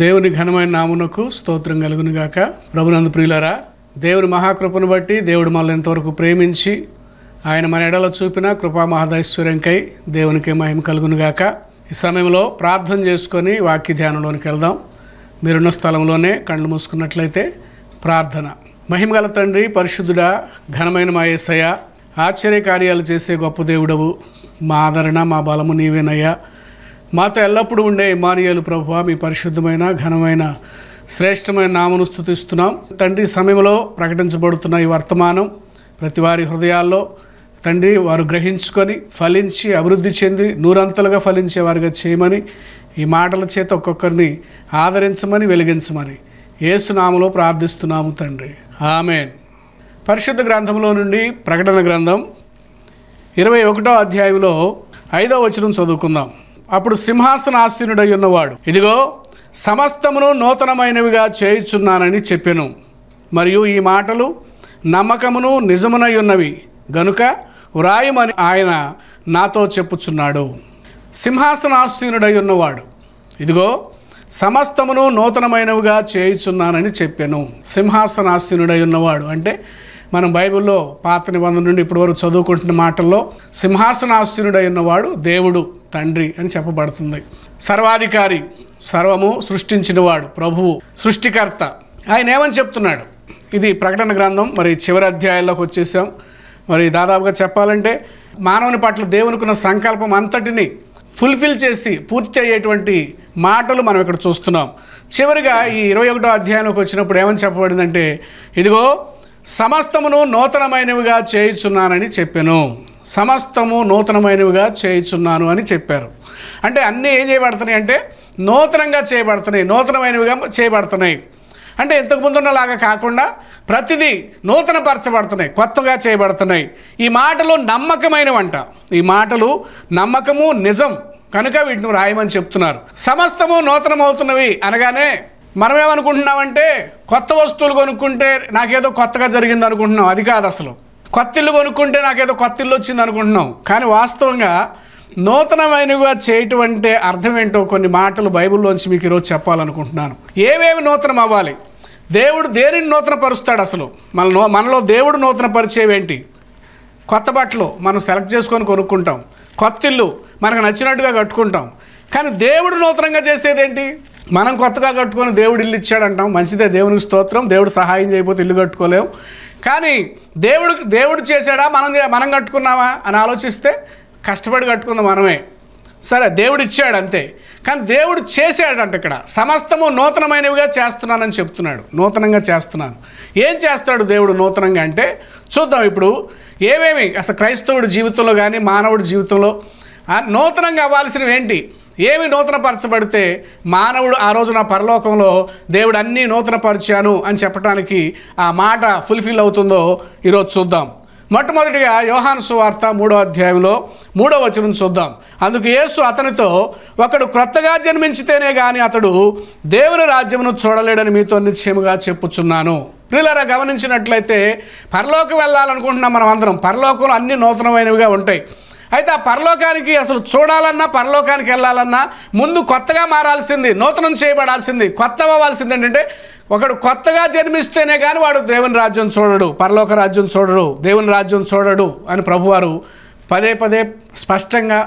దేవుని ఘనమైన నామునకు స్తోత్రం కలుగునుగాక ప్రభునందు ప్రియులరా దేవుని మహాకృపను బట్టి దేవుడు మనల్ని ఎంతవరకు ప్రేమించి ఆయన మన ఎడల చూపిన కృపా కృపామహదైశ్వర్యంకై దేవునికి మహిమ కలుగునుగాక ఈ సమయంలో ప్రార్థన చేసుకొని వాక్య ధ్యానంలోనికి వెళ్దాం మీరున్న స్థలంలోనే కళ్ళు మూసుకున్నట్లయితే ప్రార్థన మహిమగల తండ్రి పరిశుద్ధుడా ఘనమైన మాయేసయ్య ఆశ్చర్య కార్యాలు చేసే గొప్ప దేవుడవు మా ఆదరణ మా బలము నీవేనయ్యా మాతో ఎల్లప్పుడూ ఉండే మానియలు ప్రభు మీ పరిశుద్ధమైన ఘనమైన శ్రేష్టమైన నామను స్థుతిస్తున్నాం తండ్రి సమయంలో ప్రకటించబడుతున్న ఈ వర్తమానం ప్రతి వారి హృదయాల్లో తండ్రి వారు గ్రహించుకొని ఫలించి అభివృద్ధి చెంది నూరంతలుగా ఫలించేవారుగా చేయమని ఈ మాటల చేత ఒక్కొక్కరిని ఆదరించమని వెలిగించమని ఏసునామలో ప్రార్థిస్తున్నాము తండ్రి ఆమెన్ పరిశుద్ధ గ్రంథంలో నుండి ప్రకటన గ్రంథం ఇరవై ఒకటో అధ్యాయంలో ఐదో వచనం చదువుకుందాం అప్పుడు ఆశీనుడై ఉన్నవాడు ఇదిగో సమస్తమును నూతనమైనవిగా చేయుచున్నానని చెప్పెను మరియు ఈ మాటలు నమ్మకమును నిజమునై ఉన్నవి గనుక వ్రాయమని ఆయన నాతో చెప్పుచున్నాడు ఆశీనుడై ఉన్నవాడు ఇదిగో సమస్తమును నూతనమైనవిగా చేయుచున్నానని చెప్పాను ఆశీనుడై ఉన్నవాడు అంటే మనం బైబిల్లో పాత నిబంధన నుండి ఇప్పటివరకు చదువుకుంటున్న మాటల్లో ఆశీనుడై ఉన్నవాడు దేవుడు తండ్రి అని చెప్పబడుతుంది సర్వాధికారి సర్వము సృష్టించినవాడు ప్రభువు సృష్టికర్త ఆయన ఏమని చెప్తున్నాడు ఇది ప్రకటన గ్రంథం మరి చివరి అధ్యాయంలోకి వచ్చేసాం మరి దాదాపుగా చెప్పాలంటే మానవుని పట్ల దేవునికున్న సంకల్పం అంతటిని ఫుల్ఫిల్ చేసి పూర్తి అయ్యేటువంటి మాటలు మనం ఇక్కడ చూస్తున్నాం చివరిగా ఈ ఇరవై ఒకటో అధ్యాయంలోకి వచ్చినప్పుడు ఏమని చెప్పబడిందంటే ఇదిగో సమస్తమును నూతనమైనవిగా చేయుచున్నానని చెప్పాను సమస్తము నూతనమైనవిగా చేయుచున్నాను అని చెప్పారు అంటే అన్నీ ఏం చేయబడుతున్నాయి అంటే నూతనంగా చేయబడుతున్నాయి నూతనమైనవిగా చేయబడుతున్నాయి అంటే ఇంతకు ముందున్నలాగా కాకుండా ప్రతిదీ నూతనపరచబడుతున్నాయి కొత్తగా చేయబడుతున్నాయి ఈ మాటలు నమ్మకమైనవంట ఈ మాటలు నమ్మకము నిజం కనుక వీటిని రాయమని చెప్తున్నారు సమస్తము నూతనమవుతున్నవి అనగానే మనం ఏమనుకుంటున్నామంటే కొత్త వస్తువులు కొనుక్కుంటే నాకేదో కొత్తగా జరిగింది అనుకుంటున్నాం అది కాదు అసలు కొత్తిల్లు కొనుక్కుంటే నాకేదో కొత్తిల్లు వచ్చింది అనుకుంటున్నాం కానీ వాస్తవంగా నూతనమైనవిగా చేయటం అంటే అర్థం ఏంటో కొన్ని మాటలు బైబిల్లోంచి మీకు ఈరోజు చెప్పాలనుకుంటున్నాను ఏవేవి నూతనం అవ్వాలి దేవుడు దేనిని నూతనపరుస్తాడు అసలు మన మనలో దేవుడు నూతనపరిచేవేంటి కొత్త బట్టలు మనం సెలెక్ట్ చేసుకొని కొనుక్కుంటాం కొత్తిల్లు మనకు నచ్చినట్టుగా కట్టుకుంటాం కానీ దేవుడు నూతనంగా చేసేదేంటి మనం కొత్తగా కట్టుకొని దేవుడు ఇల్లు ఇచ్చాడంటాం మంచిదే దేవునికి స్తోత్రం దేవుడు సహాయం చేయకపోతే ఇల్లు కట్టుకోలేము కానీ దేవుడు దేవుడు చేశాడా మనం మనం కట్టుకున్నామా అని ఆలోచిస్తే కష్టపడి కట్టుకుందాం మనమే సరే దేవుడు ఇచ్చాడు అంతే కానీ దేవుడు చేశాడంట ఇక్కడ సమస్తము నూతనమైనవిగా చేస్తున్నానని చెప్తున్నాడు నూతనంగా చేస్తున్నాను ఏం చేస్తాడు దేవుడు నూతనంగా అంటే చూద్దాం ఇప్పుడు ఏమేమి అసలు క్రైస్తవుడు జీవితంలో కానీ మానవుడి జీవితంలో నూతనంగా అవ్వాల్సినవి ఏంటి ఏమి నూతనపరచబడితే మానవుడు ఆ రోజున పరలోకంలో దేవుడు అన్నీ నూతనపరిచాను అని చెప్పడానికి ఆ మాట ఫుల్ఫిల్ అవుతుందో ఈరోజు చూద్దాం మొట్టమొదటిగా యోహాను సువార్త మూడో అధ్యాయంలో మూడో వచనం చూద్దాం అందుకు యేసు అతనితో ఒకడు క్రొత్తగా జన్మించితేనే కానీ అతడు దేవుని రాజ్యమును చూడలేడని మీతో నిశ్చయముగా చెప్పుచున్నాను ప్రియులరా గమనించినట్లయితే పరలోకి వెళ్ళాలనుకుంటున్నాం మనం అందరం పరలోకంలో అన్ని నూతనమైనవిగా ఉంటాయి అయితే ఆ పరలోకానికి అసలు చూడాలన్నా పరలోకానికి వెళ్ళాలన్నా ముందు కొత్తగా మారాల్సింది నూతనం చేయబడాల్సింది కొత్త అవ్వాల్సింది ఏంటంటే ఒకడు కొత్తగా జన్మిస్తేనే కానీ వాడు దేవుని రాజ్యం చూడడు పరలోక రాజ్యం చూడడు దేవుని రాజ్యం చూడడు అని ప్రభువారు పదే పదే స్పష్టంగా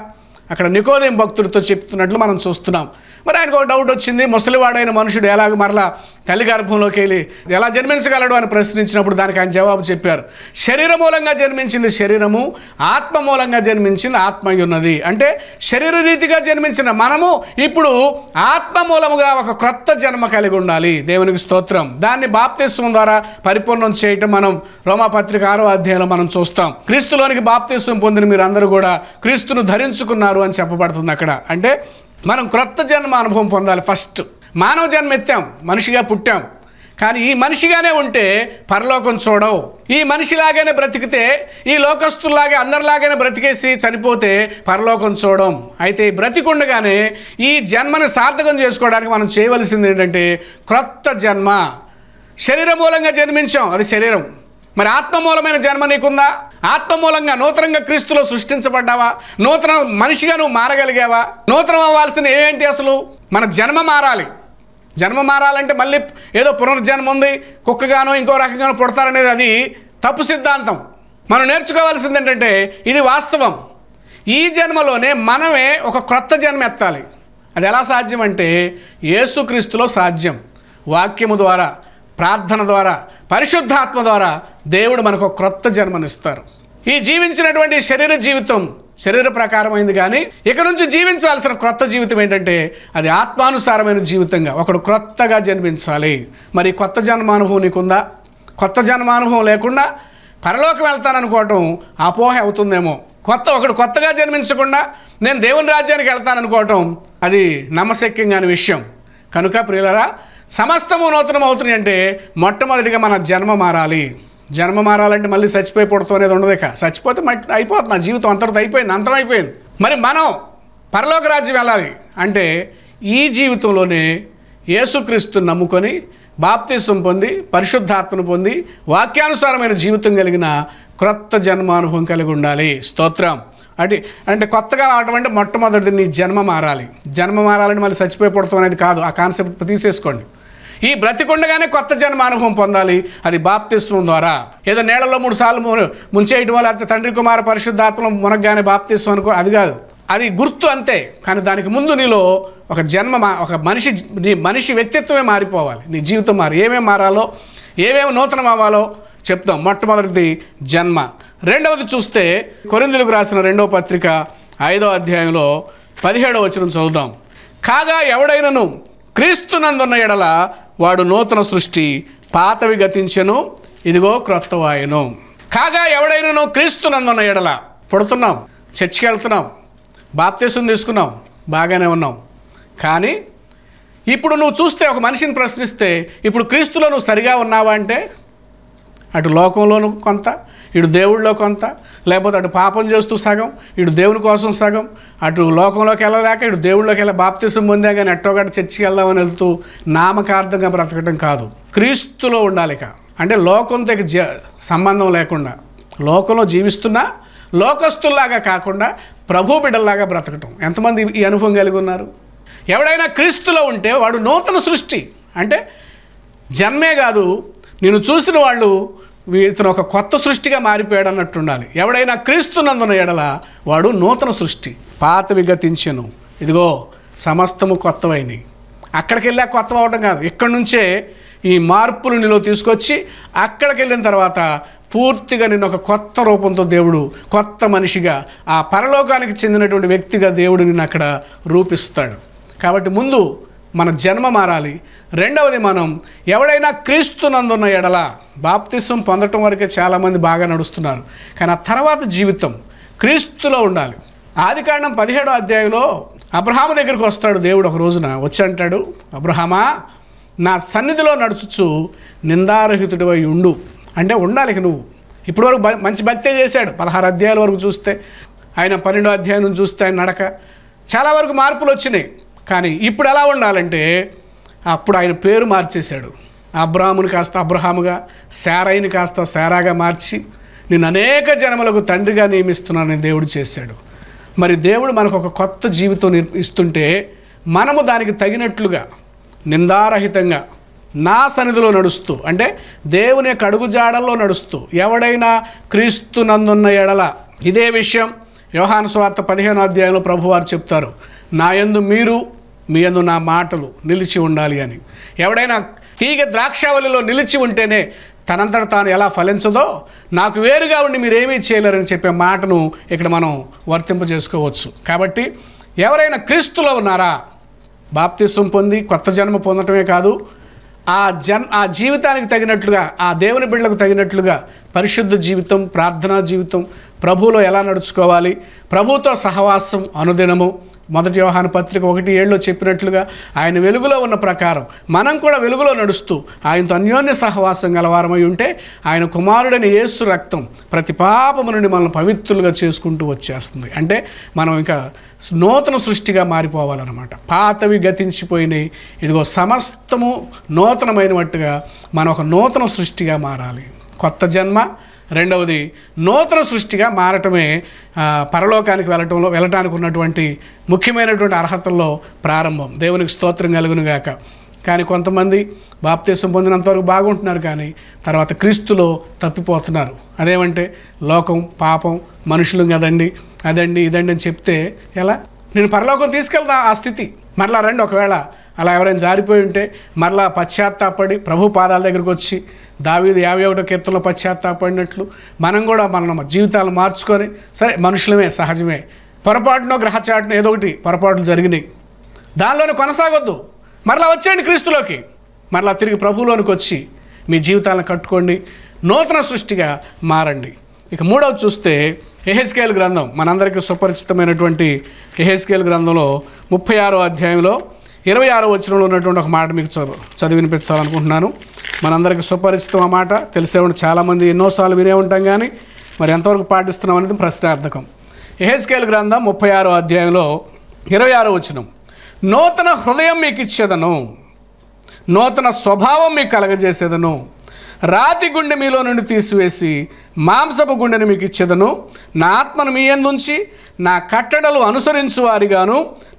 అక్కడ నికోదయం భక్తుడితో చెప్తున్నట్లు మనం చూస్తున్నాం మరి ఆయనకు ఒక డౌట్ వచ్చింది ముసలివాడైన మనుషుడు ఎలాగ మరలా తల్లి గర్భంలోకి వెళ్ళి ఎలా జన్మించగలడు అని ప్రశ్నించినప్పుడు దానికి ఆయన జవాబు చెప్పారు శరీర మూలంగా జన్మించింది శరీరము ఆత్మ మూలంగా జన్మించింది ఆత్మ ఉన్నది అంటే శరీర రీతిగా జన్మించిన మనము ఇప్పుడు ఆత్మ మూలముగా ఒక క్రొత్త జన్మ కలిగి ఉండాలి దేవునికి స్తోత్రం దాన్ని బాప్తిస్వం ద్వారా పరిపూర్ణం చేయటం మనం రోమాపత్రిక ఆరో అధ్యాయంలో మనం చూస్తాం క్రీస్తులోనికి బాప్తిస్వం పొందిన మీరందరూ కూడా క్రీస్తును ధరించుకున్నారు అని చెప్పబడుతుంది అక్కడ అంటే మనం క్రొత్త జన్మ అనుభవం పొందాలి ఫస్ట్ మానవ జన్మ ఎత్తాం మనిషిగా పుట్టాం కానీ ఈ మనిషిగానే ఉంటే పరలోకం చూడవు ఈ మనిషిలాగానే బ్రతికితే ఈ లోకస్తుల్లాగే అందరిలాగానే బ్రతికేసి చనిపోతే పరలోకం చూడం అయితే ఈ బ్రతికుండగానే ఈ జన్మను సార్థకం చేసుకోవడానికి మనం చేయవలసింది ఏంటంటే క్రొత్త జన్మ శరీర మూలంగా జన్మించాం అది శరీరం మరి ఆత్మమూలమైన జన్మ నీకుందా ఆత్మమూలంగా నూతనంగా క్రీస్తులో సృష్టించబడ్డావా నూతన మనిషిగా నువ్వు మారగలిగావా నూతనం అవ్వాల్సిన ఏంటి అసలు మన జన్మ మారాలి జన్మ మారాలంటే మళ్ళీ ఏదో పునర్జన్మ ఉంది కుక్కగానో ఇంకో రకంగానో పుడతారనేది అది తప్పు సిద్ధాంతం మనం నేర్చుకోవాల్సింది ఏంటంటే ఇది వాస్తవం ఈ జన్మలోనే మనమే ఒక క్రొత్త జన్మ ఎత్తాలి అది ఎలా సాధ్యం అంటే యేసుక్రీస్తులో సాధ్యం వాక్యము ద్వారా ప్రార్థన ద్వారా పరిశుద్ధాత్మ ద్వారా దేవుడు మనకు క్రొత్త జన్మనిస్తారు ఈ జీవించినటువంటి శరీర జీవితం శరీర ప్రకారమైంది కానీ ఇక నుంచి జీవించాల్సిన క్రొత్త జీవితం ఏంటంటే అది ఆత్మానుసారమైన జీవితంగా ఒకడు క్రొత్తగా జన్మించాలి మరి కొత్త జన్మానుభవం నీకుందా కొత్త జన్మానుభవం లేకుండా పరలోకి వెళ్తాననుకోవటం అపోహ అవుతుందేమో కొత్త ఒకడు కొత్తగా జన్మించకుండా నేను దేవుని రాజ్యానికి వెళ్తాననుకోవటం అది నమ్మశక్యం కాని విషయం కనుక ప్రియులరా సమస్తము నూతనం అవుతున్నాయి అంటే మొట్టమొదటిగా మన జన్మ మారాలి జన్మ మారాలంటే మళ్ళీ చచ్చిపోయి పుడతాం అనేది ఉండదు ఇక చచ్చిపోతే మట్టి అయిపోతుంది నా జీవితం అంతటి అయిపోయింది అంతం అయిపోయింది మరి మనం పరలోక రాజ్యం వెళ్ళాలి అంటే ఈ జీవితంలోనే యేసుక్రీస్తుని నమ్ముకొని బాప్తిసం పొంది పరిశుద్ధాత్మను పొంది వాక్యానుసారమైన జీవితం కలిగిన క్రొత్త జన్మానుభవం కలిగి ఉండాలి స్తోత్రం అంటే అంటే కొత్తగా అటువంటి మొట్టమొదటిది నీ జన్మ మారాలి జన్మ మారాలని మళ్ళీ చచ్చిపోయి పుడతాం అనేది కాదు ఆ కాన్సెప్ట్ తీసేసుకోండి ఈ బ్రతికుండగానే కొత్త జన్మ అనుభవం పొందాలి అది బాప్తిస్వం ద్వారా ఏదో నీళ్ళలో మూడు సార్లు ముంచేయటం వల్ల తండ్రి కుమార పరిశుద్ధాత్మలో మునగ్గానే బాప్తిస్వం అనుకో అది కాదు అది గుర్తు అంతే కానీ దానికి ముందు నీలో ఒక జన్మ ఒక మనిషి నీ మనిషి వ్యక్తిత్వమే మారిపోవాలి నీ జీవితం మారి ఏమేమి మారాలో ఏమేమి నూతనం అవ్వాలో చెప్తాం మొట్టమొదటిది జన్మ రెండవది చూస్తే కొరిందులకు రాసిన రెండవ పత్రిక ఐదవ అధ్యాయంలో పదిహేడవ వచనం చదువుదాం కాగా ఎవడైనను క్రీస్తునందున్న ఎడల వాడు నూతన సృష్టి పాతవి గతించెను ఇదిగో క్రొత్తవాయను కాగా ఎవడైనను క్రీస్తునందున్న ఎడల పుడుతున్నాం చర్చికి వెళ్తున్నాం బాప్తీసం తీసుకున్నాం బాగానే ఉన్నాం కానీ ఇప్పుడు నువ్వు చూస్తే ఒక మనిషిని ప్రశ్నిస్తే ఇప్పుడు క్రీస్తులో నువ్వు సరిగా ఉన్నావా అంటే అటు లోకంలోనూ కొంత ఇటు దేవుళ్ళలో కొంత లేకపోతే అటు పాపం చేస్తూ సగం ఇటు దేవుని కోసం సగం అటు లోకంలోకి వెళ్ళలేక ఇటు దేవుళ్ళలోకి వెళ్ళి బాప్తిసం పొందా కానీ ఎట్టోగట చర్చికి వెళ్దామని వెళ్తూ నామకార్థంగా బ్రతకటం కాదు క్రీస్తులో ఉండాలి ఇక అంటే లోకంతో సంబంధం లేకుండా లోకంలో జీవిస్తున్నా లోకస్తుల్లాగా కాకుండా ప్రభు బిడ్డల్లాగా బ్రతకటం ఎంతమంది ఈ అనుభవం కలిగి ఉన్నారు ఎవడైనా క్రీస్తులో ఉంటే వాడు నూతన సృష్టి అంటే జన్మే కాదు నేను చూసిన వాళ్ళు ఇతను ఒక కొత్త సృష్టిగా మారిపోయాడు అన్నట్టు ఉండాలి ఎవడైనా క్రీస్తునందున ఎడల వాడు నూతన సృష్టి పాత విగతించను ఇదిగో సమస్తము కొత్తవైనవి అక్కడికి వెళ్ళా కొత్త అవడం కాదు ఇక్కడి నుంచే ఈ మార్పులు నిలువ తీసుకొచ్చి అక్కడికి వెళ్ళిన తర్వాత పూర్తిగా నిన్ను ఒక కొత్త రూపంతో దేవుడు కొత్త మనిషిగా ఆ పరలోకానికి చెందినటువంటి వ్యక్తిగా దేవుడు నిన్ను అక్కడ రూపిస్తాడు కాబట్టి ముందు మన జన్మ మారాలి రెండవది మనం ఎవడైనా క్రీస్తునందున్న ఎడల బాప్తిసం పొందటం వరకే చాలామంది బాగా నడుస్తున్నారు కానీ ఆ తర్వాత జీవితం క్రీస్తులో ఉండాలి ఆది ఆదికాండం పదిహేడో అధ్యాయంలో అబ్రహామ దగ్గరికి వస్తాడు దేవుడు ఒక రోజున వచ్చి అంటాడు అబ్రహమా నా సన్నిధిలో నడుచుచు అయి ఉండు అంటే ఉండాలి నువ్వు ఇప్పటివరకు మంచి భక్తి చేశాడు పదహారు అధ్యాయాల వరకు చూస్తే ఆయన పన్నెండో అధ్యాయం చూస్తే ఆయన నడక చాలా వరకు మార్పులు వచ్చినాయి కానీ ఇప్పుడు ఎలా ఉండాలంటే అప్పుడు ఆయన పేరు మార్చేశాడు అబ్రాహాముని కాస్త అబ్రహాముగా శారాయిని కాస్త శారాగా మార్చి నేను అనేక జనములకు తండ్రిగా నియమిస్తున్నానని దేవుడు చేశాడు మరి దేవుడు మనకు ఒక కొత్త జీవితం ఇస్తుంటే మనము దానికి తగినట్లుగా నిందారహితంగా నా సన్నిధిలో నడుస్తూ అంటే దేవుని యొక్క జాడల్లో నడుస్తూ ఎవడైనా క్రీస్తు నందున్న ఎడల ఇదే విషయం యోహాను స్వార్థ పదిహేను అధ్యాయంలో ప్రభువారు చెప్తారు నాయందు మీరు మీ అందు నా మాటలు నిలిచి ఉండాలి అని ఎవడైనా తీగ ద్రాక్షావళిలో నిలిచి ఉంటేనే తనంతట తాను ఎలా ఫలించదో నాకు వేరుగా ఉండి మీరేమీ చేయలేరని చెప్పే మాటను ఇక్కడ మనం వర్తింపజేసుకోవచ్చు కాబట్టి ఎవరైనా క్రీస్తులో ఉన్నారా బాప్తిస్వం పొంది కొత్త జన్మ పొందటమే కాదు ఆ జన్ ఆ జీవితానికి తగినట్లుగా ఆ దేవుని బిడ్డలకు తగినట్లుగా పరిశుద్ధ జీవితం ప్రార్థనా జీవితం ప్రభువులో ఎలా నడుచుకోవాలి ప్రభుతో సహవాసం అనుదినము మొదటి వ్యవహాన పత్రిక ఒకటి ఏళ్ళలో చెప్పినట్లుగా ఆయన వెలుగులో ఉన్న ప్రకారం మనం కూడా వెలుగులో నడుస్తూ ఆయనతో అన్యోన్య సహవాసం గలవారమై ఉంటే ఆయన కుమారుడని యేసు రక్తం ప్రతి పాపము నుండి మనల్ని పవిత్రులుగా చేసుకుంటూ వచ్చేస్తుంది అంటే మనం ఇంకా నూతన సృష్టిగా మారిపోవాలన్నమాట పాతవి గతించిపోయినాయి ఇదిగో సమస్తము నూతనమైనట్టుగా మనం ఒక నూతన సృష్టిగా మారాలి కొత్త జన్మ రెండవది నూతన సృష్టిగా మారటమే పరలోకానికి వెళ్ళటంలో వెళ్ళటానికి ఉన్నటువంటి ముఖ్యమైనటువంటి అర్హతల్లో ప్రారంభం దేవునికి స్తోత్రం కలుగునుగాక కానీ కొంతమంది బాప్తీసం పొందినంతవరకు బాగుంటున్నారు కానీ తర్వాత క్రీస్తులో తప్పిపోతున్నారు అదేమంటే లోకం పాపం మనుషులు కదండి అదండి ఇదండి అని చెప్తే ఎలా నేను పరలోకం తీసుకెళ్తా ఆ స్థితి మరలా రండి ఒకవేళ అలా ఎవరైనా జారిపోయి ఉంటే మరలా పశ్చాత్తాపడి ప్రభు పాదాల దగ్గరికి వచ్చి దావీది యాభై ఒకటో కీర్తనలో పశ్చాత్తాపడినట్లు మనం కూడా మన జీవితాలు మార్చుకొని సరే మనుషులమే సహజమే పొరపాటునో గ్రహచాటునో ఏదో ఒకటి పొరపాట్లు జరిగినాయి దానిలోనే కొనసాగొద్దు మరలా వచ్చేయండి క్రీస్తులోకి మరలా తిరిగి ప్రభువులోనికి వచ్చి మీ జీవితాలను కట్టుకోండి నూతన సృష్టిగా మారండి ఇక మూడవ చూస్తే ఎహెస్కేల్ గ్రంథం మనందరికీ సుపరిచితమైనటువంటి ఎహెస్కేల్ గ్రంథంలో ముప్పై ఆరో అధ్యాయంలో ఇరవై ఆరో వచనంలో ఉన్నటువంటి ఒక మాట మీకు చదువు చదివినిపించాలనుకుంటున్నాను మనందరికీ సుపరిచితం ఆ మాట తెలిసే ఉండి చాలామంది ఎన్నోసార్లు వినే ఉంటాం కానీ మరి ఎంతవరకు పాటిస్తున్నాం అనేది ప్రశ్నార్థకం ఎహెచ్కేల్ గ్రంథం ముప్పై ఆరో అధ్యాయంలో ఇరవై ఆరో వచనం నూతన హృదయం మీకు ఇచ్చేదను నూతన స్వభావం మీకు కలగజేసేదను రాతి గుండె మీలో నుండి తీసివేసి మాంసపు గుండెని మీకు ఇచ్చేదను నా ఆత్మను మీ ఎందుంచి నా కట్టడలు అనుసరించు వారిగాను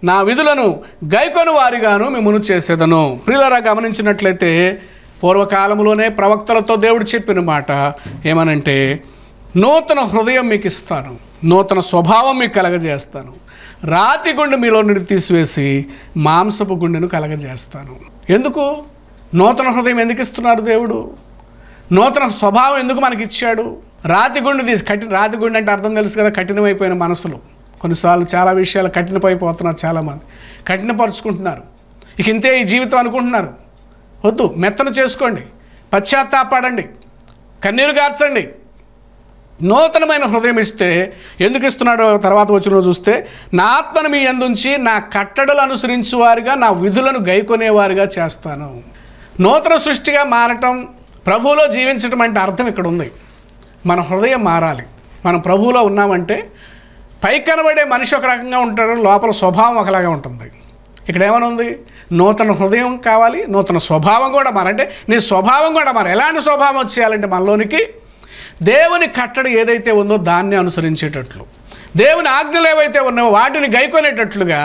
నా విధులను గైకొని వారిగాను మిమ్మల్ని చేసేదను ప్రియులరా గమనించినట్లయితే పూర్వకాలంలోనే ప్రవక్తలతో దేవుడు చెప్పిన మాట ఏమనంటే నూతన హృదయం మీకు ఇస్తాను నూతన స్వభావం మీకు కలగజేస్తాను రాతి గుండె మీలో నుండి తీసివేసి మాంసపు గుండెను కలగజేస్తాను ఎందుకు నూతన హృదయం ఎందుకు ఇస్తున్నాడు దేవుడు నూతన స్వభావం ఎందుకు మనకి ఇచ్చాడు రాతి గుండె తీసి కఠిన రాతి గుండె అంటే అర్థం తెలుసు కదా కఠినమైపోయిన మనసులు కొన్నిసార్లు చాలా విషయాలు కఠినపైపోతున్నారు చాలామంది కఠినపరుచుకుంటున్నారు ఇక ఇంతే ఈ జీవితం అనుకుంటున్నారు వద్దు మెత్తను చేసుకోండి పశ్చాత్తాపడండి కన్నీరు గార్చండి నూతనమైన హృదయం ఇస్తే ఎందుకు ఇస్తున్నాడో తర్వాత వచ్చిన చూస్తే నా ఆత్మను మీ ఎందుంచి నా కట్టడలు వారిగా నా విధులను గైకొనేవారుగా చేస్తాను నూతన సృష్టిగా మారటం ప్రభువులో జీవించటం అంటే అర్థం ఇక్కడ ఉంది మన హృదయం మారాలి మనం ప్రభువులో ఉన్నామంటే పై కనబడే మనిషి ఒక రకంగా ఉంటాడు లోపల స్వభావం ఒకలాగా ఉంటుంది ఇక్కడ ఏమైనా ఉంది నూతన హృదయం కావాలి నూతన స్వభావం కూడా మార అంటే నీ స్వభావం కూడా మార ఎలాంటి స్వభావం వచ్చేయాలంటే మనలోనికి దేవుని కట్టడి ఏదైతే ఉందో దాన్ని అనుసరించేటట్లు దేవుని ఆజ్ఞలు ఏవైతే ఉన్నాయో వాటిని గైకొనేటట్లుగా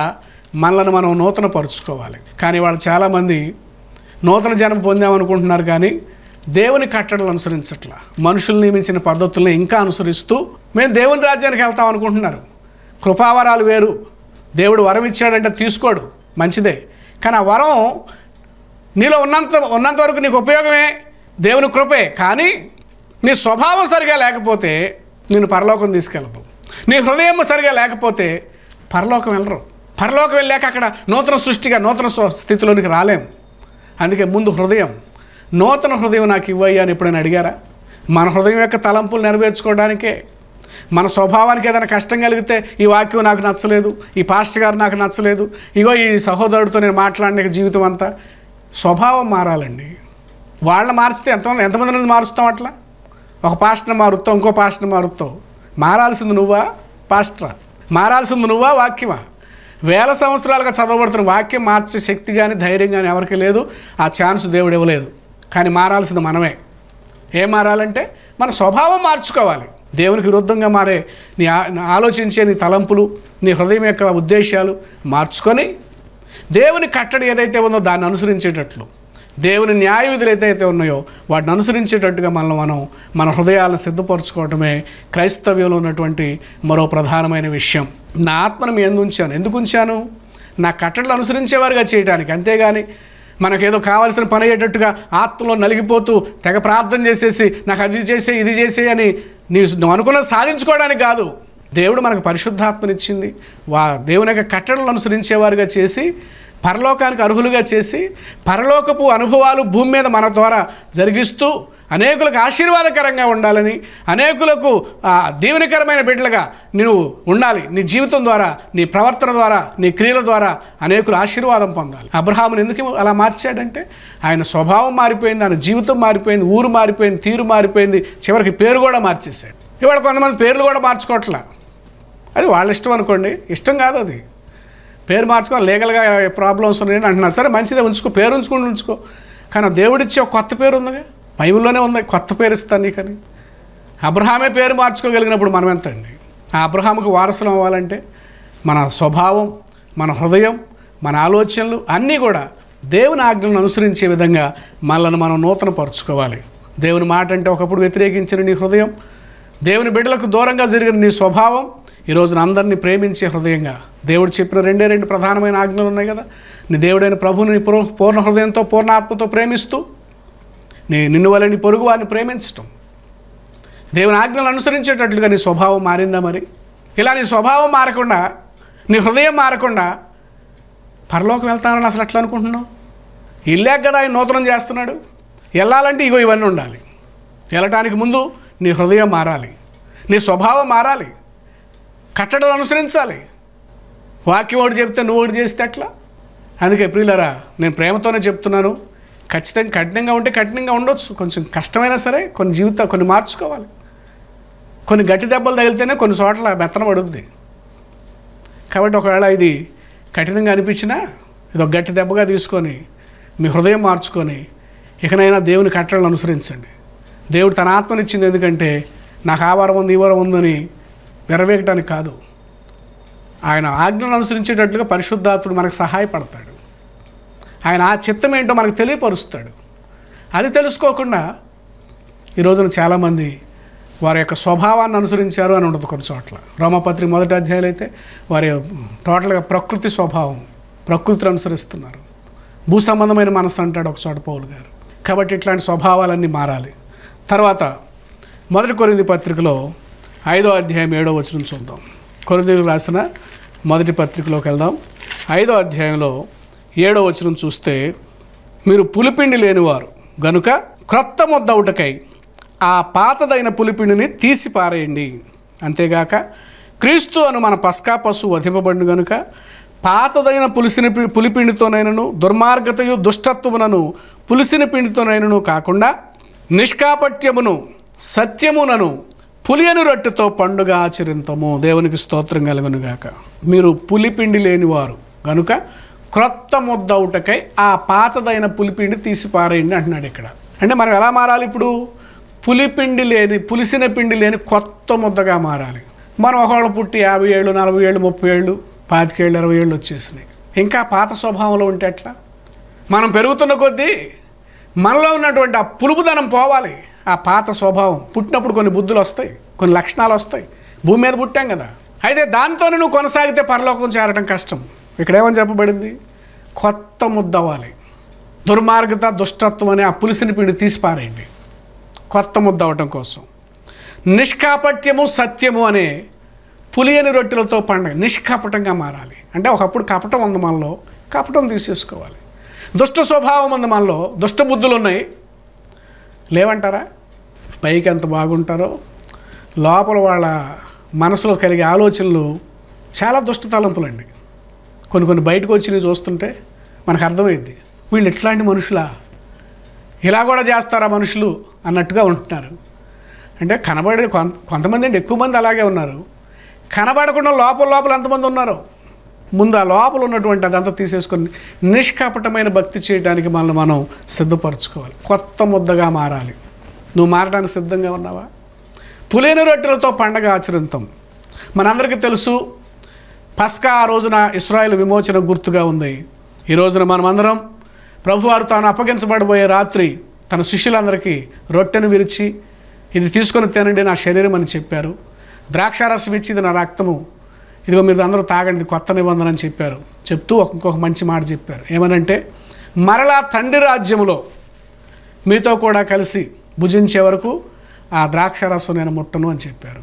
మనల్ని మనం నూతన పరుచుకోవాలి కానీ వాళ్ళు చాలామంది నూతన జన్మ పొందామనుకుంటున్నారు కానీ దేవుని కట్టడలు అనుసరించట్లా మనుషులు నియమించిన పద్ధతుల్ని ఇంకా అనుసరిస్తూ మేము దేవుని రాజ్యానికి వెళ్తాం అనుకుంటున్నారు కృపావరాలు వేరు దేవుడు వరం ఇచ్చాడంటే తీసుకోడు మంచిదే కానీ ఆ వరం నీలో ఉన్నంత ఉన్నంత వరకు నీకు ఉపయోగమే దేవుని కృపే కానీ నీ స్వభావం సరిగా లేకపోతే నేను పరలోకం తీసుకెళ్ళదు నీ హృదయం సరిగా లేకపోతే పరలోకం వెళ్ళరు పరలోకం వెళ్ళాక అక్కడ నూతన సృష్టిగా నూతన స్థితిలోనికి రాలేం అందుకే ముందు హృదయం నూతన హృదయం నాకు ఇవ్వయ్యా అని ఎప్పుడైనా అడిగారా మన హృదయం యొక్క తలంపులు నెరవేర్చుకోవడానికే మన స్వభావానికి ఏదైనా కష్టం కలిగితే ఈ వాక్యం నాకు నచ్చలేదు ఈ పాస్టర్ గారు నాకు నచ్చలేదు ఇగో ఈ సహోదరుడితో నేను మాట్లాడిన జీవితం అంతా స్వభావం మారాలండి వాళ్ళని మార్చితే ఎంతమంది ఎంతమంది మారుస్తాం అట్లా ఒక పాస్టర్ మారుతావు ఇంకో పాస్టర్ మారుతావు మారాల్సింది నువ్వా పాస్టరా మారాల్సింది నువ్వా వాక్యమా వేల సంవత్సరాలుగా చదవబడుతున్న వాక్యం మార్చే శక్తి కానీ ధైర్యం కానీ ఎవరికి లేదు ఆ ఛాన్స్ దేవుడు ఇవ్వలేదు కానీ మారాల్సింది మనమే ఏం మారాలంటే మన స్వభావం మార్చుకోవాలి దేవునికి విరుద్ధంగా మారే నీ ఆలోచించే నీ తలంపులు నీ హృదయం యొక్క ఉద్దేశాలు మార్చుకొని దేవుని కట్టడి ఏదైతే ఉందో దాన్ని అనుసరించేటట్లు దేవుని న్యాయ విధులు ఏదైతే ఉన్నాయో వాటిని అనుసరించేటట్టుగా మనం మనం మన హృదయాలను సిద్ధపరచుకోవటమే క్రైస్తవ్యంలో ఉన్నటువంటి మరో ప్రధానమైన విషయం నా ఆత్మను ఎందు ఉంచాను ఎందుకు ఉంచాను నా కట్టడలు అనుసరించేవారుగా చేయడానికి అంతేగాని మనకేదో కావాల్సిన పని అయ్యేటట్టుగా ఆత్మలో నలిగిపోతూ తెగ ప్రార్థన చేసేసి నాకు అది చేసే ఇది చేసే అని నీ నువ్వు అనుకున్నది సాధించుకోవడానికి కాదు దేవుడు మనకు పరిశుద్ధాత్మనిచ్చింది వా దేవుని యొక్క కట్టడలు అనుసరించేవారుగా చేసి పరలోకానికి అర్హులుగా చేసి పరలోకపు అనుభవాలు భూమి మీద మన ద్వారా జరిగిస్తూ అనేకులకు ఆశీర్వాదకరంగా ఉండాలని అనేకులకు దీవెనకరమైన బిడ్డలుగా నువ్వు ఉండాలి నీ జీవితం ద్వారా నీ ప్రవర్తన ద్వారా నీ క్రియల ద్వారా అనేకులు ఆశీర్వాదం పొందాలి అబ్రహాముని ఎందుకు అలా మార్చాడంటే ఆయన స్వభావం మారిపోయింది ఆయన జీవితం మారిపోయింది ఊరు మారిపోయింది తీరు మారిపోయింది చివరికి పేరు కూడా మార్చేశాడు ఇవాళ కొంతమంది పేర్లు కూడా మార్చుకోవట్లా అది వాళ్ళ ఇష్టం అనుకోండి ఇష్టం కాదు అది పేరు మార్చుకోవాలి లీగల్గా ప్రాబ్లమ్స్ ఉన్నాయని అంటున్నారు సరే మంచిదే ఉంచుకో పేరు ఉంచుకుంటూ ఉంచుకో కానీ దేవుడిచ్చే కొత్త పేరు ఉందిగా బైబిల్లోనే ఉంది కొత్త పేరు ఇస్తాను నీకని అబ్రహామే పేరు మార్చుకోగలిగినప్పుడు మనం ఎంత అండి ఆ అబ్రహాముకు వారసులం అవ్వాలంటే మన స్వభావం మన హృదయం మన ఆలోచనలు అన్నీ కూడా దేవుని ఆజ్ఞలను అనుసరించే విధంగా మనల్ని మనం నూతనపరుచుకోవాలి దేవుని మాట అంటే ఒకప్పుడు వ్యతిరేకించిన నీ హృదయం దేవుని బిడ్డలకు దూరంగా జరిగిన నీ స్వభావం ఈరోజున అందరినీ ప్రేమించే హృదయంగా దేవుడు చెప్పిన రెండే రెండు ప్రధానమైన ఆజ్ఞలు ఉన్నాయి కదా నీ దేవుడైన ప్రభువుని పూర్ణ హృదయంతో పూర్ణాత్మతో ప్రేమిస్తూ నీ నిన్ను వలని పొరుగు వారిని ప్రేమించటం దేవుని ఆజ్ఞలు అనుసరించేటట్లుగా నీ స్వభావం మారిందా మరి ఇలా నీ స్వభావం మారకుండా నీ హృదయం మారకుండా పరలోకి వెళ్తానని అసలు ఎట్లా అనుకుంటున్నావు వెళ్ళాక కదా ఆయన నూతనం చేస్తున్నాడు వెళ్ళాలంటే ఇగో ఇవన్నీ ఉండాలి వెళ్ళటానికి ముందు నీ హృదయం మారాలి నీ స్వభావం మారాలి కట్టడం అనుసరించాలి వాక్యం ఒకటి చెప్తే నువ్వు ఒకటి చేస్తే ఎట్లా అందుకే ప్రియులరా నేను ప్రేమతోనే చెప్తున్నాను ఖచ్చితంగా కఠినంగా ఉంటే కఠినంగా ఉండొచ్చు కొంచెం కష్టమైనా సరే కొన్ని జీవితం కొన్ని మార్చుకోవాలి కొన్ని గట్టి దెబ్బలు తగిలితేనే కొన్ని చోట్ల మెత్తన పడుద్ది కాబట్టి ఒకవేళ ఇది కఠినంగా అనిపించినా ఇది ఒక గట్టి దెబ్బగా తీసుకొని మీ హృదయం మార్చుకొని ఇకనైనా దేవుని కట్టడలు అనుసరించండి దేవుడు తన ఆత్మనిచ్చింది ఎందుకంటే నాకు ఆ వారం ఉంది ఈ వారం ఉందని విరవేయటానికి కాదు ఆయన ఆజ్ఞలను అనుసరించేటట్లుగా పరిశుద్ధాత్ముడు మనకు సహాయపడతాడు ఆయన ఆ చిత్తం ఏంటో మనకు తెలియపరుస్తాడు అది తెలుసుకోకుండా ఈ రోజున చాలామంది వారి యొక్క స్వభావాన్ని అనుసరించారు అని ఉండదు కొన్ని చోట్ల రోమపత్రి మొదటి అధ్యాయులు అయితే వారి టోటల్గా ప్రకృతి స్వభావం ప్రకృతిని అనుసరిస్తున్నారు భూ సంబంధమైన మనసు అంటాడు ఒక చోట పౌలు గారు కాబట్టి ఇట్లాంటి స్వభావాలన్నీ మారాలి తర్వాత మొదటి కొరింది పత్రికలో ఐదో అధ్యాయం ఏడో వచ్చిన చూద్దాం కొరిందీలు రాసిన మొదటి పత్రికలోకి వెళ్దాం ఐదో అధ్యాయంలో ఏడో వచనం చూస్తే మీరు పులిపిండి లేనివారు గనుక క్రొత్త ముద్ద ఒకటకై ఆ పాతదైన పులిపిండిని తీసి పారేయండి అంతేగాక క్రీస్తు అను మన పస్కా పశు వధింపబడిన గనుక పాతదైన పులిసిన పులిపిండితోనైనను దుర్మార్గతయు దుష్టత్వమునను పులిసిన పిండితోనైనను కాకుండా నిష్కాపట్యమును సత్యమునను పులియను రొట్టెతో పండుగ ఆచరింతము దేవునికి స్తోత్రం కలుగునుగాక మీరు పులిపిండి లేనివారు కనుక క్రొత్త ముద్ద అవుటకై ఆ పాతదైన పులిపిండి తీసి పారేయండి అంటున్నాడు ఇక్కడ అంటే మనం ఎలా మారాలి ఇప్పుడు పులిపిండి లేని పులిసిన పిండి లేని కొత్త ముద్దగా మారాలి మనం ఒకళ్ళు పుట్టి యాభై ఏళ్ళు నలభై ఏళ్ళు ముప్పై ఏళ్ళు పాతికేళ్ళు ఇరవై ఏళ్ళు వచ్చేసినాయి ఇంకా పాత స్వభావంలో ఉంటే ఎట్లా మనం పెరుగుతున్న కొద్దీ మనలో ఉన్నటువంటి ఆ పులుపుదనం పోవాలి ఆ పాత స్వభావం పుట్టినప్పుడు కొన్ని బుద్ధులు వస్తాయి కొన్ని లక్షణాలు వస్తాయి భూమి మీద పుట్టాం కదా అయితే దాంతోనే నువ్వు కొనసాగితే పరలోకం చేరడం కష్టం ఏమని చెప్పబడింది కొత్త అవ్వాలి దుర్మార్గత దుష్టత్వం అనే ఆ పులిసిని పిండి తీసిపారేయండి కొత్త ముద్ద అవ్వటం కోసం నిష్కాపట్యము సత్యము అనే పులియని రొట్టెలతో పండగ నిష్కపటంగా మారాలి అంటే ఒకప్పుడు కపటం ఉంది మనలో కపటం తీసేసుకోవాలి దుష్ట స్వభావం ఉంది మనలో దుష్ట బుద్ధులు ఉన్నాయి లేవంటారా పైకి ఎంత బాగుంటారో లోపల వాళ్ళ మనసులో కలిగే ఆలోచనలు చాలా దుష్ట తలంపులండి కొన్ని కొన్ని బయటకు వచ్చినవి చూస్తుంటే మనకు అర్థమైంది వీళ్ళు ఎట్లాంటి మనుషులా ఇలా కూడా చేస్తారా మనుషులు అన్నట్టుగా ఉంటున్నారు అంటే కనబడే కొంత కొంతమంది అంటే ఎక్కువ మంది అలాగే ఉన్నారు కనబడకుండా లోపల లోపల ఎంతమంది ఉన్నారు ముందు ఆ లోపల ఉన్నటువంటి అదంతా తీసేసుకొని నిష్కపటమైన భక్తి చేయడానికి మనల్ని మనం సిద్ధపరచుకోవాలి కొత్త ముద్దగా మారాలి నువ్వు మారడానికి సిద్ధంగా ఉన్నావా పులేని రొట్టెలతో పండగ ఆచరితం మనందరికీ తెలుసు పస్కా ఆ రోజున ఇస్రాయల్ విమోచన గుర్తుగా ఉంది ఈ రోజున మనమందరం ప్రభువారు తాను అప్పగించబడబోయే రాత్రి తన శిష్యులందరికీ రొట్టెను విరిచి ఇది తీసుకొని తినండి నా శరీరం అని చెప్పారు ద్రాక్షారసం ఇచ్చి ఇది నా రక్తము ఇదిగో మీరు అందరూ తాగండి కొత్త నిబంధన అని చెప్పారు చెప్తూ ఒక్కొక్క మంచి మాట చెప్పారు ఏమనంటే మరలా తండ్రి రాజ్యంలో మీతో కూడా కలిసి భుజించే వరకు ఆ ద్రాక్షారసం నేను ముట్టను అని చెప్పారు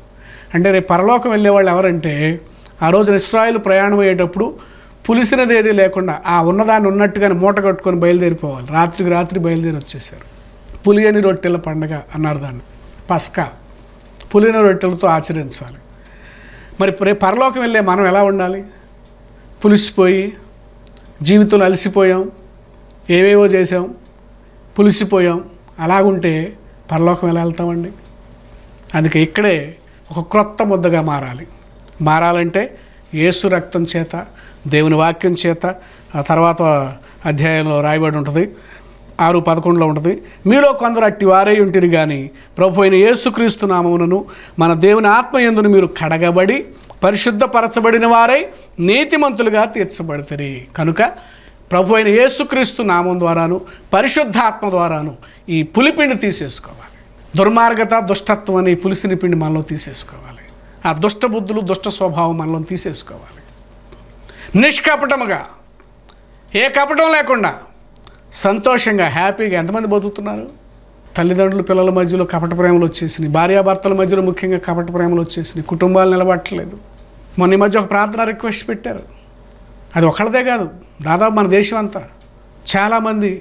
అంటే రేపు పరలోకం వెళ్ళేవాళ్ళు ఎవరంటే ఆ రోజున ఇస్రాయిల్ ప్రయాణం అయ్యేటప్పుడు పులిసినది ఏది లేకుండా ఆ ఉన్నదాన్ని ఉన్నట్టుగానే మూట కట్టుకొని బయలుదేరిపోవాలి రాత్రికి రాత్రి బయలుదేరి వచ్చేసారు పులియని రొట్టెల పండగ అన్నారు దాన్ని పస్కా పులిని రొట్టెలతో ఆచరించాలి మరి పరలోకం వెళ్ళే మనం ఎలా ఉండాలి పులిసిపోయి జీవితంలో అలసిపోయాం ఏవేవో చేసాం పులిసిపోయాం అలాగుంటే పరలోకం ఎలా వెళ్తామండి అందుకే ఇక్కడే ఒక క్రొత్త ముద్దగా మారాలి మారాలంటే ఏసు రక్తం చేత దేవుని వాక్యం చేత ఆ తర్వాత అధ్యాయంలో రాయబడి ఉంటుంది ఆరు పదకొండులో ఉంటుంది మీలో కొందరు అట్టి వారే ఉంటిరి కానీ ప్రభు అయిన యేసుక్రీస్తు నామమునను మన దేవుని ఆత్మ ఎందును మీరు కడగబడి పరిశుద్ధపరచబడిన వారై నీతిమంతులుగా తీర్చబడతారు కనుక ప్రభు అయిన యేసుక్రీస్తు నామం ద్వారాను పరిశుద్ధాత్మ ద్వారాను ఈ పులిపిండి తీసేసుకోవాలి దుర్మార్గత దుష్టత్వం అనే పులిసిన పిండి మనలో తీసేసుకోవాలి ఆ దుష్ట బుద్ధులు దుష్ట స్వభావం మనలో తీసేసుకోవాలి నిష్కపటముగా ఏ కపటం లేకుండా సంతోషంగా హ్యాపీగా ఎంతమంది బతుకుతున్నారు తల్లిదండ్రులు పిల్లల మధ్యలో కపట ప్రేమలు వచ్చేసినాయి భార్యాభర్తల మధ్యలో ముఖ్యంగా కపట ప్రేమలు వచ్చేసినాయి కుటుంబాలు నిలబట్టలేదు మొన్న ఈ మధ్య ఒక ప్రార్థన రిక్వెస్ట్ పెట్టారు అది ఒకళ్ళదే కాదు దాదాపు మన దేశం అంతా చాలామంది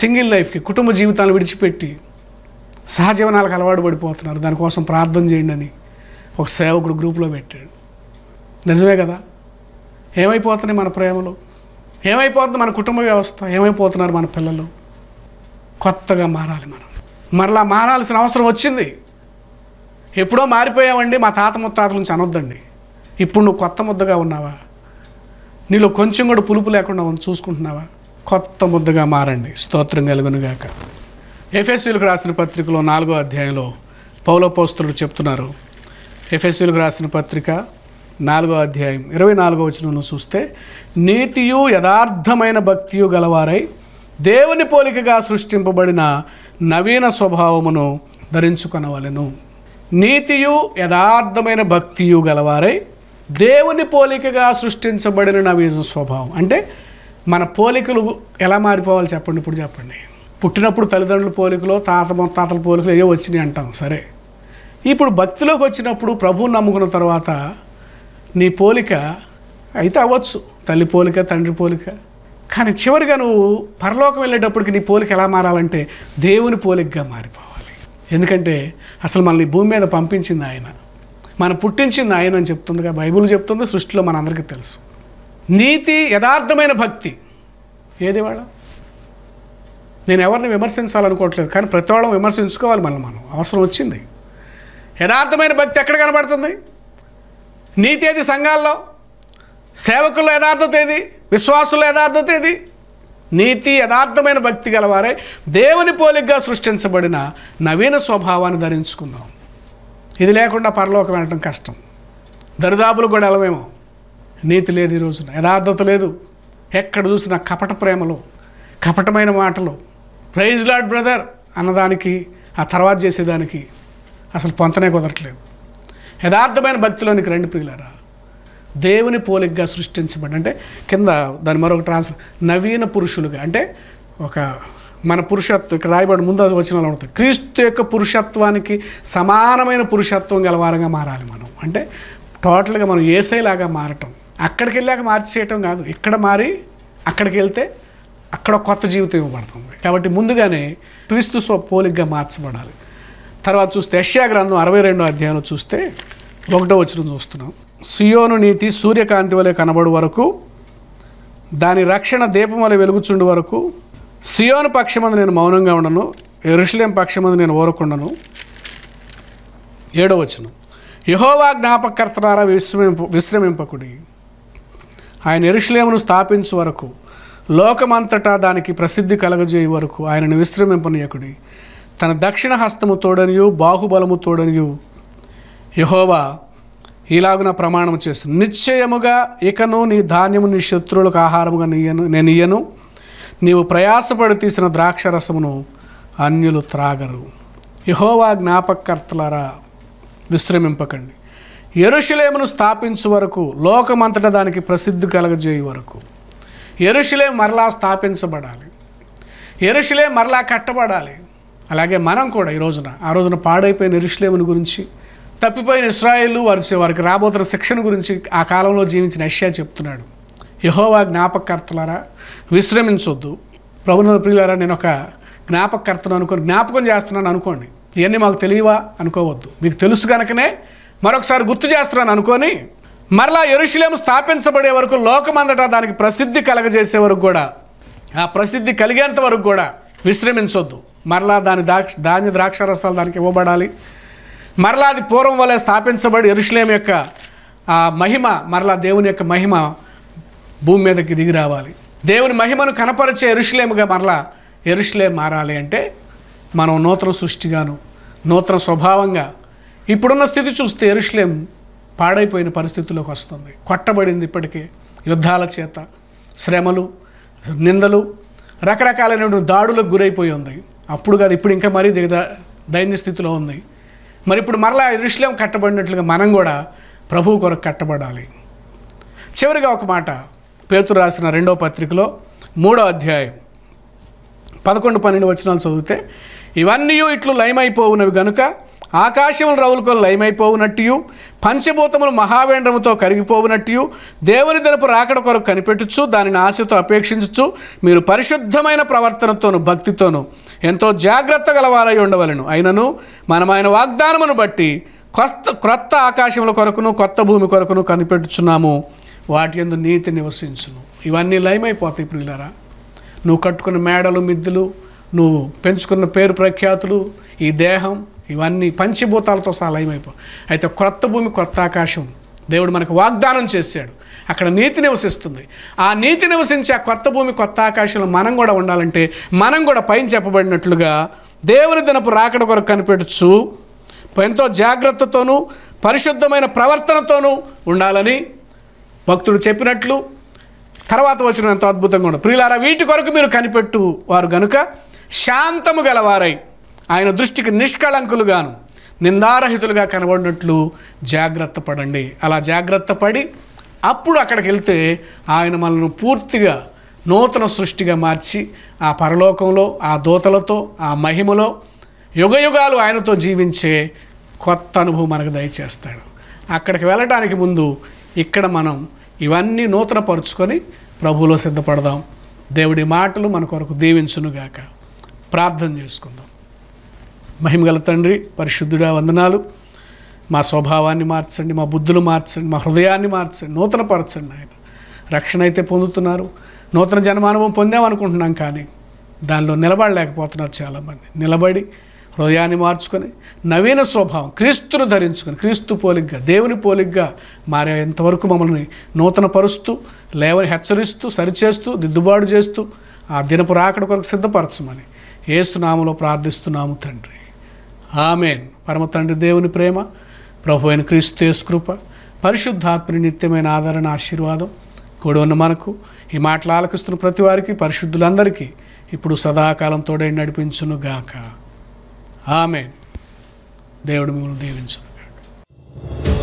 సింగిల్ లైఫ్కి కుటుంబ జీవితాలను విడిచిపెట్టి సహజీవనాలకు అలవాటు పడిపోతున్నారు దానికోసం ప్రార్థన చేయండి అని ఒక సేవకుడు గ్రూప్లో పెట్టాడు నిజమే కదా ఏమైపోతున్నాయి మన ప్రేమలు ఏమైపోతుంది మన కుటుంబ వ్యవస్థ ఏమైపోతున్నారు మన పిల్లలు కొత్తగా మారాలి మనం మరలా మారాల్సిన అవసరం వచ్చింది ఎప్పుడో మారిపోయావండి మా తాత ముత్తాతల నుంచి అనొద్దండి ఇప్పుడు నువ్వు కొత్త ముద్దగా ఉన్నావా నీలో కొంచెం కూడా పులుపు లేకుండా చూసుకుంటున్నావా కొత్త ముద్దగా మారండి స్తోత్రం కలుగునుగాక ఎఫ్ఎస్సీలకు రాసిన పత్రికలో నాలుగో అధ్యాయంలో పౌలపోస్తులు చెప్తున్నారు ఎఫ్ఎస్యులకు రాసిన పత్రిక నాలుగో అధ్యాయం ఇరవై నాలుగో వచనంలో చూస్తే నీతియు యథార్థమైన భక్తియు గలవారై దేవుని పోలికగా సృష్టింపబడిన నవీన స్వభావమును ధరించుకొనవలను నీతియు యథార్థమైన భక్తియు గలవారై దేవుని పోలికగా సృష్టించబడిన నవీన స్వభావం అంటే మన పోలికలు ఎలా మారిపోవాలి చెప్పండి ఇప్పుడు చెప్పండి పుట్టినప్పుడు తల్లిదండ్రుల పోలికలో తాత తాతల పోలికలు ఏవో వచ్చినాయి అంటాం సరే ఇప్పుడు భక్తిలోకి వచ్చినప్పుడు ప్రభువు నమ్ముకున్న తర్వాత నీ పోలిక అయితే అవ్వచ్చు తల్లి పోలిక తండ్రి పోలిక కానీ చివరిగా నువ్వు పరలోకం వెళ్ళేటప్పటికి నీ పోలిక ఎలా మారాలంటే దేవుని పోలికగా మారిపోవాలి ఎందుకంటే అసలు మనల్ని భూమి మీద పంపించింది ఆయన మన పుట్టించింది ఆయన అని చెప్తుందిగా బైబుల్ చెప్తుంది సృష్టిలో మనందరికీ తెలుసు నీతి యథార్థమైన భక్తి ఏది వాళ్ళ నేను ఎవరిని విమర్శించాలనుకోవట్లేదు కానీ ప్రతి వాళ్ళం విమర్శించుకోవాలి మనం మనం అవసరం వచ్చింది యథార్థమైన భక్తి ఎక్కడ కనబడుతుంది నీతేది సంఘాల్లో సేవకుల యథార్థత ఏది విశ్వాసుల యథార్థత ఏది నీతి యథార్థమైన భక్తి గలవారే దేవుని పోలిగ్గా సృష్టించబడిన నవీన స్వభావాన్ని ధరించుకుందాం ఇది లేకుండా పరలోకం వెళ్ళటం కష్టం దరిదాపులు కూడా వెళ్ళమేమో నీతి లేదు ఈ యథార్థత లేదు ఎక్కడ చూసినా కపట ప్రేమలు కపటమైన మాటలు ప్రైజ్ లాడ్ బ్రదర్ అన్నదానికి ఆ తర్వాత చేసేదానికి అసలు పొంతనే కుదరట్లేదు యథార్థమైన భక్తిలోనికి రెండు ప్రియులారా దేవుని పోలిగ్గా సృష్టించబడి అంటే కింద దాని మరొక ట్రాన్స్ఫర్ నవీన పురుషులుగా అంటే ఒక మన పురుషత్వం ఇక్కడ రాయబడి ముందు వచ్చిన ఉంటుంది క్రీస్తు యొక్క పురుషత్వానికి సమానమైన పురుషత్వం గలవారంగా మారాలి మనం అంటే టోటల్గా మనం ఏసైలాగా మారటం అక్కడికి వెళ్ళాక మార్చేయటం కాదు ఇక్కడ మారి అక్కడికి వెళ్తే అక్కడ కొత్త జీవితం ఇవ్వబడుతుంది కాబట్టి ముందుగానే క్రీస్తు సో పోలిగ్గా మార్చబడాలి తర్వాత చూస్తే యష్యా గ్రంథం అరవై రెండో అధ్యాయం చూస్తే ఒకటో వచ్చిన చూస్తున్నాం సుయోను నీతి సూర్యకాంతి వలె కనబడు వరకు దాని రక్షణ దీపం వలె వెలుగుచుండు వరకు సియోను పక్షమందు నేను మౌనంగా ఉండను ఎరుషులేం పక్షమందు నేను ఓరకుండను ఏడో వచనం యహోవా జ్ఞాపకర్తనారా విశ్రమింపు విశ్రమింపకుడి ఆయన ఎరుషులేమును స్థాపించు వరకు లోకమంతటా దానికి ప్రసిద్ధి కలగజేయ వరకు ఆయనను విశ్రమింపనీయకుడి తన దక్షిణ హస్తము తోడనియు బాహుబలము తోడనియు యహోవా ఇలాగున ప్రమాణం చేసి నిశ్చయముగా ఇకను నీ ధాన్యము నీ శత్రువులకు ఆహారముగా నీయను నేను ఇయ్యను నీవు ప్రయాసపడి తీసిన ద్రాక్ష రసమును అన్యులు త్రాగరు యహోవా జ్ఞాపకర్తలరా విశ్రమింపకండి ఎరుషులేమును స్థాపించు వరకు లోకమంతట దానికి ప్రసిద్ధి కలగజేయ వరకు ఎరుషులే మరలా స్థాపించబడాలి ఎరుషులే మరలా కట్టబడాలి అలాగే మనం కూడా ఈ రోజున ఆ రోజున పాడైపోయిన ఇరుషులేముని గురించి తప్పిపోయిన ఇస్రాయిల్ వారి వారికి రాబోతున్న శిక్షణ గురించి ఆ కాలంలో జీవించిన యష్యా చెప్తున్నాడు యహోవా జ్ఞాపకర్తలారా విశ్రమించొద్దు ప్రభుత్వ ప్రియులారా నేను ఒక జ్ఞాపకర్తను అనుకో జ్ఞాపకం చేస్తున్నాను అనుకోండి ఇవన్నీ మాకు తెలియవా అనుకోవద్దు మీకు తెలుసు కనుకనే మరొకసారి గుర్తు చేస్తున్నాను అనుకొని మరలా ఎరుషులేము స్థాపించబడే వరకు లోకమందట దానికి ప్రసిద్ధి కలగజేసే వరకు కూడా ఆ ప్రసిద్ధి కలిగేంత వరకు కూడా విశ్రమించొద్దు మరలా దాని దాక్ష దాని రసాలు దానికి ఇవ్వబడాలి మరలా అది పూర్వం వల్ల స్థాపించబడి ఎరుషులేం యొక్క ఆ మహిమ మరలా దేవుని యొక్క మహిమ భూమి మీదకి దిగి రావాలి దేవుని మహిమను కనపరిచే ఎరుషులేముగా మరలా ఎరుషులే మారాలి అంటే మనం నూతన సృష్టిగాను నూతన స్వభావంగా ఇప్పుడున్న స్థితి చూస్తే ఎరుషులేం పాడైపోయిన పరిస్థితిలోకి వస్తుంది కొట్టబడింది ఇప్పటికే యుద్ధాల చేత శ్రమలు నిందలు రకరకాలైనటువంటి దాడులకు గురైపోయి ఉంది అప్పుడు కాదు ఇప్పుడు ఇంకా మరీ దిగద దైన్య స్థితిలో ఉంది మరి ఇప్పుడు మరలా ఇరుషులేం కట్టబడినట్లుగా మనం కూడా ప్రభువు కొరకు కట్టబడాలి చివరిగా ఒక మాట పేతురు రాసిన రెండో పత్రికలో మూడో అధ్యాయం పదకొండు పన్నెండు వచనాలు చదివితే ఇవన్నీ ఇట్లు లయమైపోవునవి గనుక ఆకాశములు రవులుకొని లయమైపోవునట్టు పంచభూతములు మహావేంద్రముతో కరిగిపోవునట్టు దేవుని దినపు రాకడ కొరకు కనిపెట్టచ్చు దానిని ఆశతో అపేక్షించచ్చు మీరు పరిశుద్ధమైన ప్రవర్తనతోను భక్తితోను ఎంతో జాగ్రత్త గలవారై ఉండవలను అయినను మనం ఆయన వాగ్దానమును బట్టి కొత్త క్రొత్త ఆకాశముల కొరకును కొత్త భూమి కొరకును కనిపెట్టుచున్నాము వాటి ఎందు నీతి నివసించును ఇవన్నీ లయమైపోతాయి ప్రియులరా నువ్వు కట్టుకున్న మేడలు మిద్దులు నువ్వు పెంచుకున్న పేరు ప్రఖ్యాతులు ఈ దేహం ఇవన్నీ పంచభూతాలతో సహా లయమైపో అయితే క్రొత్త భూమి కొత్త ఆకాశం దేవుడు మనకు వాగ్దానం చేశాడు అక్కడ నీతి నివసిస్తుంది ఆ నీతి నివసించే ఆ కొత్త భూమి కొత్త ఆకాశంలో మనం కూడా ఉండాలంటే మనం కూడా పైన చెప్పబడినట్లుగా దేవుని దినపు రాకడ కొరకు కనిపెట్టచ్చు ఎంతో జాగ్రత్తతోనూ పరిశుద్ధమైన ప్రవర్తనతోనూ ఉండాలని భక్తుడు చెప్పినట్లు తర్వాత వచ్చిన ఎంతో అద్భుతంగా ఉండదు ప్రియులారా వీటి కొరకు మీరు కనిపెట్టు వారు గనుక శాంతము గలవారై ఆయన దృష్టికి నిష్కళంకులుగాను నిందారహితులుగా కనబడినట్లు జాగ్రత్త పడండి అలా జాగ్రత్త పడి అప్పుడు అక్కడికి వెళ్తే ఆయన మనల్ని పూర్తిగా నూతన సృష్టిగా మార్చి ఆ పరలోకంలో ఆ దూతలతో ఆ మహిమలో యుగయుగాలు ఆయనతో జీవించే కొత్త అనుభవం మనకు దయచేస్తాడు అక్కడికి వెళ్ళటానికి ముందు ఇక్కడ మనం ఇవన్నీ నూతన పరుచుకొని ప్రభువులో సిద్ధపడదాం దేవుడి మాటలు మన కొరకు దీవించునుగాక ప్రార్థన చేసుకుందాం మహిమగల తండ్రి పరిశుద్ధుడా వందనాలు మా స్వభావాన్ని మార్చండి మా బుద్ధులు మార్చండి మా హృదయాన్ని మార్చండి నూతనపరచండి ఆయన రక్షణ అయితే పొందుతున్నారు నూతన జన్మానుభవం పొందామనుకుంటున్నాం కానీ దానిలో నిలబడలేకపోతున్నారు చాలామంది నిలబడి హృదయాన్ని మార్చుకొని నవీన స్వభావం క్రీస్తును ధరించుకొని క్రీస్తు పోలిగ్గా దేవుని పోలిగ్గా మారే ఎంతవరకు మమ్మల్ని నూతనపరుస్తూ లేవని హెచ్చరిస్తూ సరిచేస్తూ దిద్దుబాటు చేస్తూ ఆ దినపు రాకడ కొరకు సిద్ధపరచమని ఏసునామలో ప్రార్థిస్తున్నాము తండ్రి ఆమెన్ పరమ తండ్రి దేవుని ప్రేమ ప్రభు అయిన క్రీస్తుస్ కృప పరిశుద్ధాత్మని నిత్యమైన ఆదరణ ఆశీర్వాదం కూడా ఉన్న మనకు ఈ మాటలు ఆలకిస్తున్న ప్రతి వారికి పరిశుద్ధులందరికీ ఇప్పుడు సదాకాలం తోడే నడిపించును గాక ఆమె దేవుడు మిమ్మల్ని దీవించును గాక